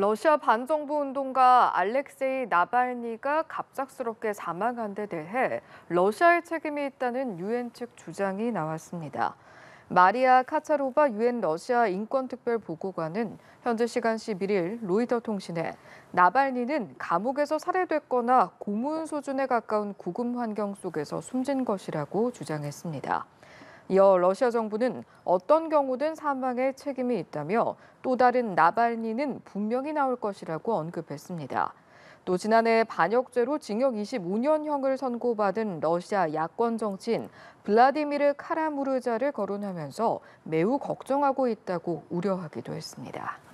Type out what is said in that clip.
러시아 반정부 운동가 알렉세이 나발니가 갑작스럽게 사망한 데 대해 러시아의 책임이 있다는 유엔 측 주장이 나왔습니다. 마리아 카차로바 유엔 러시아 인권특별보고관은 현재 시간 11일 로이터 통신에 나발니는 감옥에서 살해됐거나 고문 수준에 가까운 구금 환경 속에서 숨진 것이라고 주장했습니다. 이어 러시아 정부는 어떤 경우든 사망에 책임이 있다며 또 다른 나발니는 분명히 나올 것이라고 언급했습니다. 또 지난해 반역죄로 징역 25년형을 선고받은 러시아 야권 정치인 블라디미르 카라무르자를 거론하면서 매우 걱정하고 있다고 우려하기도 했습니다.